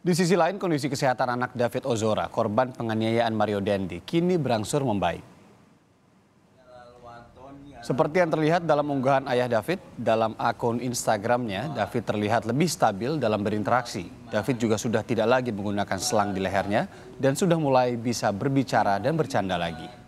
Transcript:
Di sisi lain, kondisi kesehatan anak David Ozora, korban penganiayaan Mario Dendi, kini berangsur membaik. Seperti yang terlihat dalam unggahan ayah David, dalam akun Instagramnya, David terlihat lebih stabil dalam berinteraksi. David juga sudah tidak lagi menggunakan selang di lehernya dan sudah mulai bisa berbicara dan bercanda lagi.